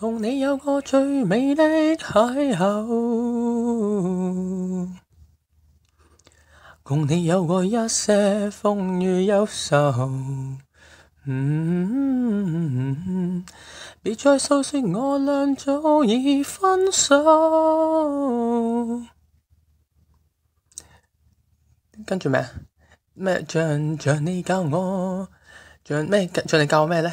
共你有过最美的邂逅，共你有过一些风雨忧愁。别再诉说，我俩早已分手。跟住咩？咩像像你教我，像咩？像你教我咩咧？